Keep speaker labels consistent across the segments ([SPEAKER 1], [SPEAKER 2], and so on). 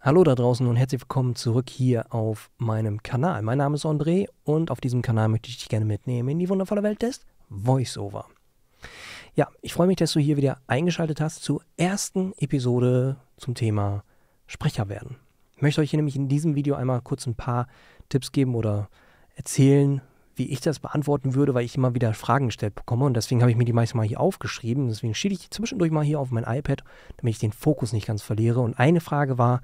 [SPEAKER 1] Hallo da draußen und herzlich willkommen zurück hier auf meinem Kanal. Mein Name ist André und auf diesem Kanal möchte ich dich gerne mitnehmen in die wundervolle Welt des VoiceOver. Ja, ich freue mich, dass du hier wieder eingeschaltet hast zur ersten Episode zum Thema Sprecher werden. Ich möchte euch hier nämlich in diesem Video einmal kurz ein paar Tipps geben oder erzählen, wie ich das beantworten würde, weil ich immer wieder Fragen gestellt bekomme. Und deswegen habe ich mir die meistens mal hier aufgeschrieben. Deswegen schiebe ich die zwischendurch mal hier auf mein iPad, damit ich den Fokus nicht ganz verliere. Und eine Frage war,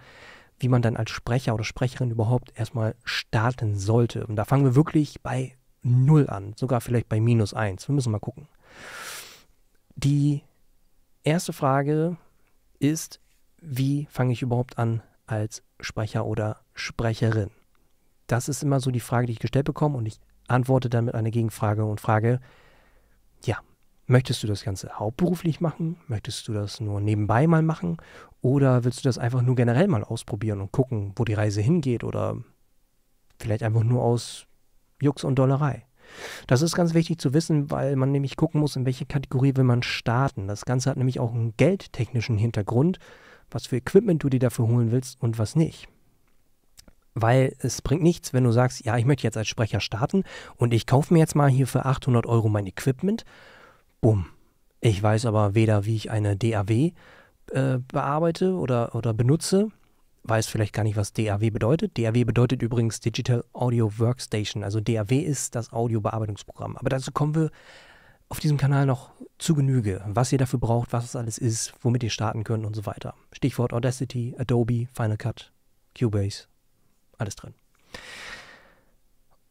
[SPEAKER 1] wie man dann als Sprecher oder Sprecherin überhaupt erstmal starten sollte. Und da fangen wir wirklich bei Null an, sogar vielleicht bei minus eins. Wir müssen mal gucken. Die erste Frage ist, wie fange ich überhaupt an als Sprecher oder Sprecherin? Das ist immer so die Frage, die ich gestellt bekomme und ich antworte dann mit einer Gegenfrage und frage, ja, möchtest du das Ganze hauptberuflich machen? Möchtest du das nur nebenbei mal machen? Oder willst du das einfach nur generell mal ausprobieren und gucken, wo die Reise hingeht? Oder vielleicht einfach nur aus Jux und Dollerei? Das ist ganz wichtig zu wissen, weil man nämlich gucken muss, in welche Kategorie will man starten. Das Ganze hat nämlich auch einen geldtechnischen Hintergrund, was für Equipment du dir dafür holen willst und was nicht. Weil es bringt nichts, wenn du sagst, ja, ich möchte jetzt als Sprecher starten und ich kaufe mir jetzt mal hier für 800 Euro mein Equipment. Bumm. Ich weiß aber weder, wie ich eine DAW äh, bearbeite oder, oder benutze, weiß vielleicht gar nicht, was DAW bedeutet. DAW bedeutet übrigens Digital Audio Workstation. Also DAW ist das Audiobearbeitungsprogramm. Aber dazu kommen wir auf diesem Kanal noch zu Genüge, was ihr dafür braucht, was es alles ist, womit ihr starten könnt und so weiter. Stichwort Audacity, Adobe, Final Cut, Cubase alles drin.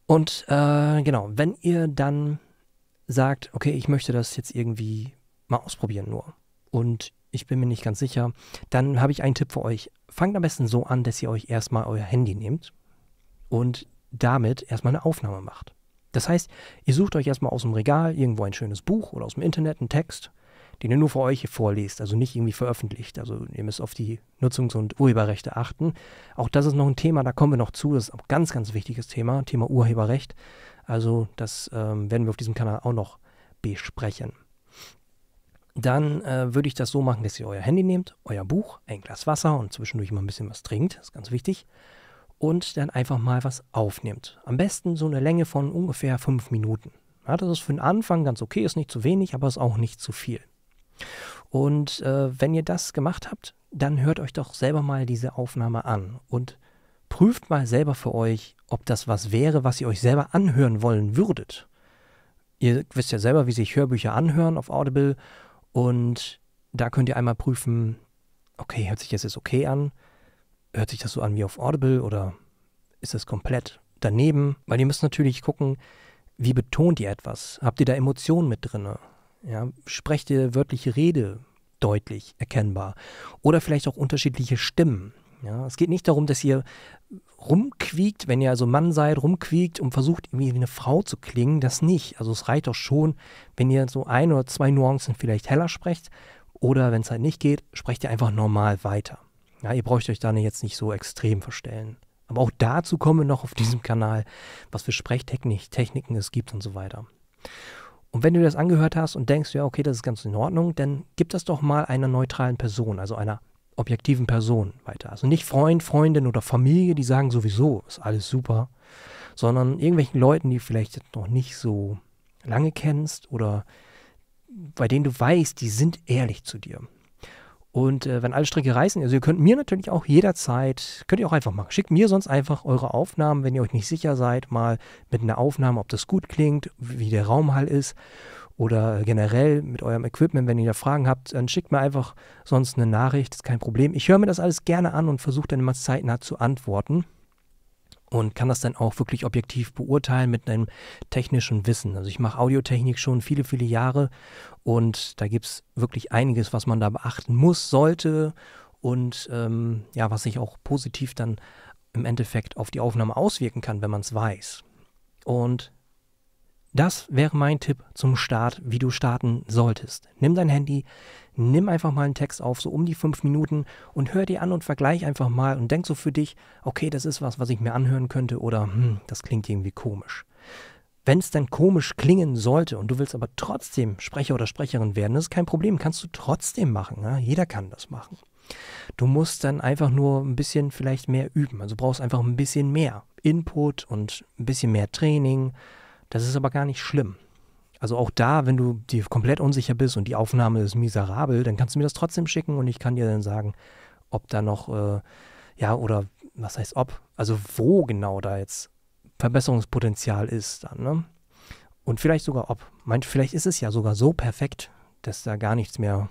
[SPEAKER 1] Und äh, genau, wenn ihr dann sagt, okay, ich möchte das jetzt irgendwie mal ausprobieren nur und ich bin mir nicht ganz sicher, dann habe ich einen Tipp für euch. Fangt am besten so an, dass ihr euch erstmal euer Handy nehmt und damit erstmal eine Aufnahme macht. Das heißt, ihr sucht euch erstmal aus dem Regal irgendwo ein schönes Buch oder aus dem Internet einen Text den ihr nur für euch vorliest, also nicht irgendwie veröffentlicht. Also ihr müsst auf die Nutzungs- und Urheberrechte achten. Auch das ist noch ein Thema, da kommen wir noch zu. Das ist ein ganz, ganz wichtiges Thema, Thema Urheberrecht. Also das ähm, werden wir auf diesem Kanal auch noch besprechen. Dann äh, würde ich das so machen, dass ihr euer Handy nehmt, euer Buch, ein Glas Wasser und zwischendurch mal ein bisschen was trinkt, das ist ganz wichtig. Und dann einfach mal was aufnimmt. Am besten so eine Länge von ungefähr fünf Minuten. Ja, das ist für den Anfang ganz okay, ist nicht zu wenig, aber ist auch nicht zu viel. Und äh, wenn ihr das gemacht habt, dann hört euch doch selber mal diese Aufnahme an und prüft mal selber für euch, ob das was wäre, was ihr euch selber anhören wollen würdet. Ihr wisst ja selber, wie sich Hörbücher anhören auf Audible und da könnt ihr einmal prüfen, okay, hört sich das jetzt okay an? Hört sich das so an wie auf Audible oder ist es komplett daneben? Weil ihr müsst natürlich gucken, wie betont ihr etwas? Habt ihr da Emotionen mit drin? Ja, sprecht ihr wörtliche Rede deutlich erkennbar oder vielleicht auch unterschiedliche Stimmen. Ja, es geht nicht darum, dass ihr rumquiekt, wenn ihr also Mann seid, rumquiekt und versucht irgendwie wie eine Frau zu klingen, das nicht. Also es reicht doch schon, wenn ihr so ein oder zwei Nuancen vielleicht heller sprecht oder wenn es halt nicht geht, sprecht ihr einfach normal weiter. Ja, ihr braucht euch da jetzt nicht so extrem verstellen. Aber auch dazu kommen wir noch auf diesem Kanal, was für Sprechtechniken es gibt und so weiter. Und wenn du das angehört hast und denkst, ja, okay, das ist ganz in Ordnung, dann gib das doch mal einer neutralen Person, also einer objektiven Person weiter. Also nicht Freund, Freundin oder Familie, die sagen sowieso, ist alles super, sondern irgendwelchen Leuten, die vielleicht noch nicht so lange kennst oder bei denen du weißt, die sind ehrlich zu dir. Und äh, wenn alle Stricke reißen, also ihr könnt mir natürlich auch jederzeit, könnt ihr auch einfach machen. Schickt mir sonst einfach eure Aufnahmen, wenn ihr euch nicht sicher seid, mal mit einer Aufnahme, ob das gut klingt, wie der Raumhall ist oder generell mit eurem Equipment, wenn ihr da Fragen habt, dann schickt mir einfach sonst eine Nachricht, ist kein Problem. Ich höre mir das alles gerne an und versuche dann immer zeitnah zu antworten und kann das dann auch wirklich objektiv beurteilen mit einem technischen Wissen. Also ich mache Audiotechnik schon viele, viele Jahre und da gibt es wirklich einiges, was man da beachten muss, sollte und ähm, ja, was sich auch positiv dann im Endeffekt auf die Aufnahme auswirken kann, wenn man es weiß. Und das wäre mein Tipp zum Start, wie du starten solltest. Nimm dein Handy, nimm einfach mal einen Text auf, so um die fünf Minuten und hör dir an und vergleich einfach mal und denk so für dich, okay, das ist was, was ich mir anhören könnte oder hm, das klingt irgendwie komisch. Wenn es dann komisch klingen sollte und du willst aber trotzdem Sprecher oder Sprecherin werden, das ist kein Problem, kannst du trotzdem machen. Ja? Ne? Jeder kann das machen. Du musst dann einfach nur ein bisschen vielleicht mehr üben. Also brauchst einfach ein bisschen mehr Input und ein bisschen mehr Training, das ist aber gar nicht schlimm. Also auch da, wenn du dir komplett unsicher bist und die Aufnahme ist miserabel, dann kannst du mir das trotzdem schicken und ich kann dir dann sagen, ob da noch, äh, ja, oder was heißt ob, also wo genau da jetzt Verbesserungspotenzial ist dann, ne? Und vielleicht sogar ob. Man, vielleicht ist es ja sogar so perfekt, dass da gar nichts mehr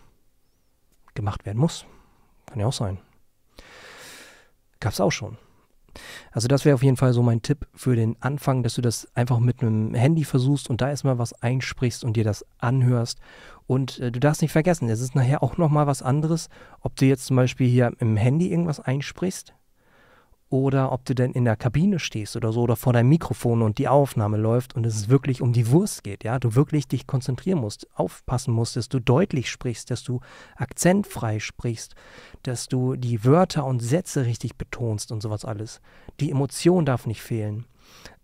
[SPEAKER 1] gemacht werden muss. Kann ja auch sein. Gab's auch schon. Also das wäre auf jeden Fall so mein Tipp für den Anfang, dass du das einfach mit einem Handy versuchst und da erstmal was einsprichst und dir das anhörst. Und äh, du darfst nicht vergessen, es ist nachher auch nochmal was anderes, ob du jetzt zum Beispiel hier im Handy irgendwas einsprichst, oder ob du denn in der Kabine stehst oder so oder vor deinem Mikrofon und die Aufnahme läuft und es wirklich um die Wurst geht, ja, du wirklich dich konzentrieren musst, aufpassen musst, dass du deutlich sprichst, dass du akzentfrei sprichst, dass du die Wörter und Sätze richtig betonst und sowas alles. Die Emotion darf nicht fehlen.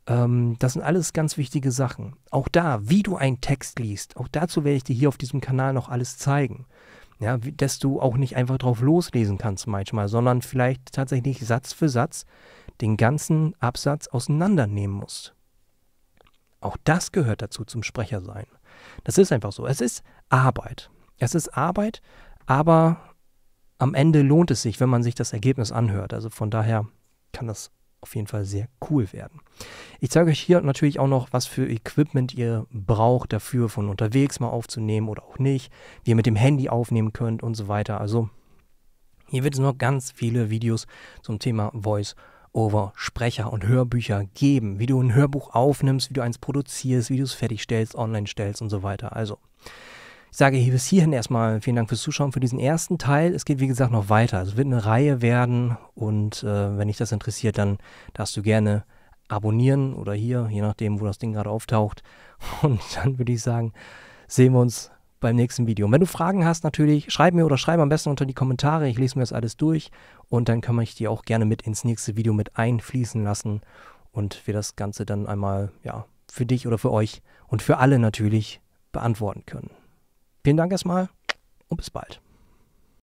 [SPEAKER 1] Ähm, das sind alles ganz wichtige Sachen. Auch da, wie du einen Text liest, auch dazu werde ich dir hier auf diesem Kanal noch alles zeigen ja, dass du auch nicht einfach drauf loslesen kannst manchmal, sondern vielleicht tatsächlich Satz für Satz den ganzen Absatz auseinandernehmen musst. Auch das gehört dazu zum Sprechersein. Das ist einfach so. Es ist Arbeit. Es ist Arbeit, aber am Ende lohnt es sich, wenn man sich das Ergebnis anhört. Also von daher kann das auf jeden Fall sehr cool werden. Ich zeige euch hier natürlich auch noch, was für Equipment ihr braucht dafür, von unterwegs mal aufzunehmen oder auch nicht, wie ihr mit dem Handy aufnehmen könnt und so weiter. Also hier wird es noch ganz viele Videos zum Thema Voice over Sprecher und Hörbücher geben, wie du ein Hörbuch aufnimmst, wie du eins produzierst, wie du es fertigstellst, online stellst und so weiter. Also ich sage hier bis hierhin erstmal vielen Dank fürs Zuschauen für diesen ersten Teil. Es geht wie gesagt noch weiter. Es wird eine Reihe werden und äh, wenn dich das interessiert, dann darfst du gerne abonnieren oder hier, je nachdem, wo das Ding gerade auftaucht. Und dann würde ich sagen, sehen wir uns beim nächsten Video. Und wenn du Fragen hast, natürlich, schreib mir oder schreib am besten unter die Kommentare. Ich lese mir das alles durch und dann kann ich die auch gerne mit ins nächste Video mit einfließen lassen und wir das Ganze dann einmal, ja, für dich oder für euch und für alle natürlich beantworten können. Vielen Dank erstmal und bis bald.